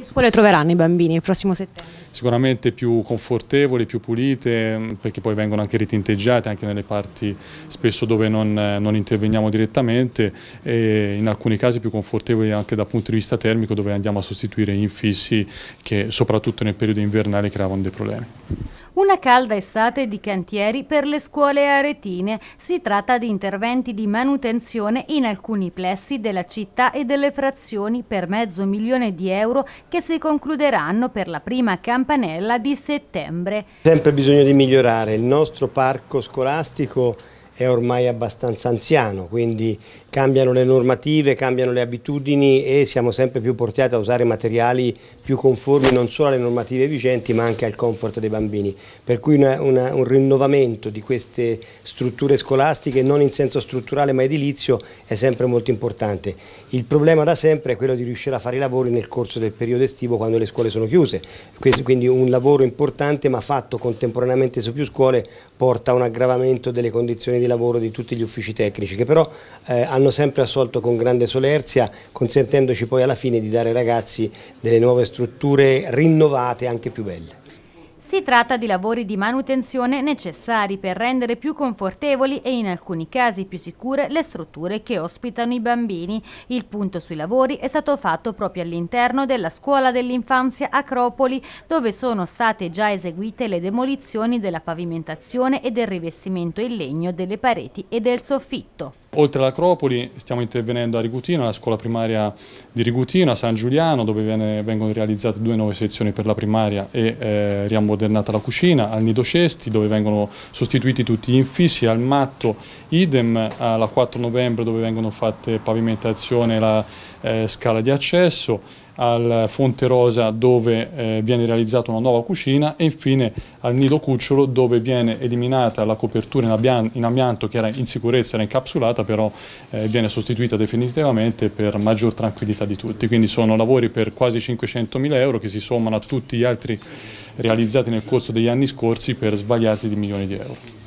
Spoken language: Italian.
Che scuole troveranno i bambini il prossimo settembre? Sicuramente più confortevoli, più pulite, mm, perché poi vengono anche ritinteggiate anche nelle parti spesso dove non, eh, non interveniamo direttamente e in alcuni casi più confortevoli anche dal punto di vista termico dove andiamo a sostituire infissi che soprattutto nel periodo invernale creavano dei problemi. Una calda estate di cantieri per le scuole aretine. Si tratta di interventi di manutenzione in alcuni plessi della città e delle frazioni per mezzo milione di euro che si concluderanno per la prima campanella di settembre. Sempre bisogno di migliorare il nostro parco scolastico è ormai abbastanza anziano, quindi cambiano le normative, cambiano le abitudini e siamo sempre più portati a usare materiali più conformi non solo alle normative vigenti ma anche al comfort dei bambini. Per cui una, una, un rinnovamento di queste strutture scolastiche non in senso strutturale ma edilizio è sempre molto importante. Il problema da sempre è quello di riuscire a fare i lavori nel corso del periodo estivo quando le scuole sono chiuse. Questo, quindi un lavoro importante ma fatto contemporaneamente su più scuole porta a un aggravamento delle condizioni di lavoro di tutti gli uffici tecnici che però eh, hanno sempre assolto con grande solerzia consentendoci poi alla fine di dare ai ragazzi delle nuove strutture rinnovate anche più belle. Si tratta di lavori di manutenzione necessari per rendere più confortevoli e in alcuni casi più sicure le strutture che ospitano i bambini. Il punto sui lavori è stato fatto proprio all'interno della scuola dell'infanzia Acropoli, dove sono state già eseguite le demolizioni della pavimentazione e del rivestimento in legno delle pareti e del soffitto. Oltre all'Acropoli stiamo intervenendo a Rigutino, alla scuola primaria di Rigutino, a San Giuliano, dove viene, vengono realizzate due nuove sezioni per la primaria e eh, riammodernata la cucina, al Nido Cesti, dove vengono sostituiti tutti gli infissi, al Matto, idem, alla 4 novembre dove vengono fatte pavimentazione e la eh, scala di accesso al Fonte Rosa dove eh, viene realizzata una nuova cucina e infine al Nido Cucciolo dove viene eliminata la copertura in, amianto che era in sicurezza, era incapsulata, però eh, viene sostituita definitivamente per maggior tranquillità di tutti. Quindi sono lavori per quasi 500.000 euro che si sommano a tutti gli altri realizzati nel corso degli anni scorsi per svariati di milioni di euro.